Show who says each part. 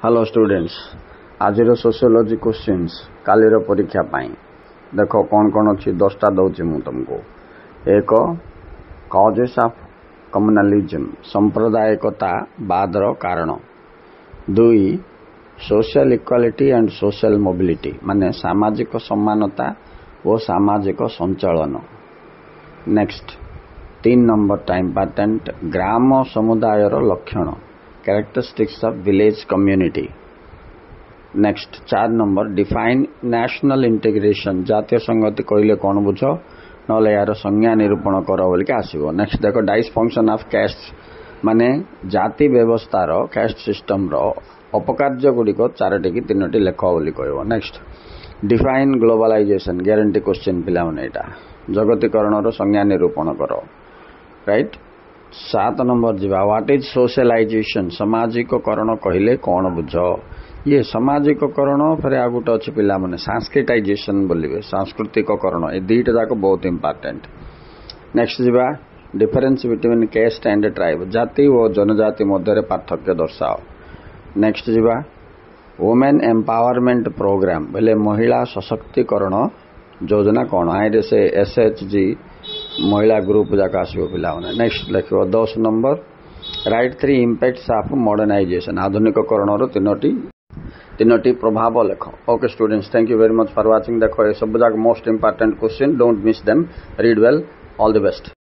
Speaker 1: hello students ଆଜିର sociology questions କାଲିର ପରୀକ୍ଷା ପାଇଁ ଦେଖ କ'ଣ କ'ଣ ଅଛି ଦଶଟା ଦେଉଛି ମୁଁ ତୁମକୁ ଏକ କଜେସ୍ ଅଫ୍ କମ୍ୟୁନାଲିଜିମ୍ ସମ୍ପ୍ରଦାୟକତା ବାଦର କାରଣ ଦୁଇ social equality and social mobility ମାନେ ସାମାଜିକ ସମାନତା ଓ ସାମାଜିକ ସଞ୍ଚାଳନ ନେକ୍ସଟ ତିନି ନମ୍ବର ଟା ଇମ୍ପର୍ଟାଣ୍ଟ ଗ୍ରାମ ସମୁଦାୟର ଲକ୍ଷଣ characteristics of village community next चार नंबर डिफाइन ନ୍ୟାସନାଲ ଇଣ୍ଟିଗ୍ରେସନ୍ ଜାତୀୟ ସଂହତି କହିଲେ କ'ଣ ବୁଝ ନହେଲେ ଏହାର ସଂଜ୍ଞା ନିରୂପଣ କର ବୋଲିକି ଆସିବ ନେକ୍ସଟ ଦେଖ ଡାଇସ୍ ଫଙ୍କସନ୍ ଅଫ୍ କ୍ୟାଷ୍ଟ ମାନେ ଜାତି ବ୍ୟବସ୍ଥାର କ୍ୟାଷ୍ଟ ସିଷ୍ଟମର ଅପକାର୍ଯ୍ୟ ଗୁଡ଼ିକ ଚାରୋଟି କି ତିନୋଟି ଲେଖ ବୋଲି କହିବ next define globalisation guarantee question ପିଲାମାନେ ଏଇଟା ଜଗତୀକରଣର ସଂଜ୍ଞା ନିରୂପଣ କର ରାଇଟ୍ ସାତ ନମ୍ବର ଯିବା ହ୍ୱାଟ ଇଜ୍ ସୋସିଆଲାଇଜେସନ୍ ସାମାଜିକକରଣ କହିଲେ କ'ଣ ବୁଝ ଇଏ ସାମାଜିକକରଣ ଫେରେ ଆଉ ଗୋଟେ ଅଛି ପିଲାମାନେ ସାଂସ୍କ୍ରିଟାଇଜେସନ୍ ବୋଲିବେ ସାଂସ୍କୃତିକକରଣ ଏ ଦୁଇଟା ଯାକ ବହୁତ ଇମ୍ପୋର୍ଟାଣ୍ଟ ନେକ୍ସଟ ଯିବା difference between caste and tribe ଜାତି ଓ ଜନଜାତି ମଧ୍ୟରେ ପାର୍ଥକ୍ୟ ଦର୍ଶାଅ ନେକ୍ସଟ ଯିବା ଓମେନ୍ ଏମ୍ପାୱାରମେଣ୍ଟ ପ୍ରୋଗ୍ରାମ୍ ବୋଇଲେ ମହିଳା ସଶକ୍ତିକରଣ ଯୋଜନା କ'ଣ ଆଇରେ ସେ ଏସ୍ଏଚ୍ଜି महिला ग्रुप पूजा का शुभकामना नेक्स्ट लिखो दस number write three impact of modernisation आधुनिककरण तीनोटी तीनोटी प्रभाव लेख okay students thank you very much for watching देखो ये सब जाक most important question don't miss them read well all the best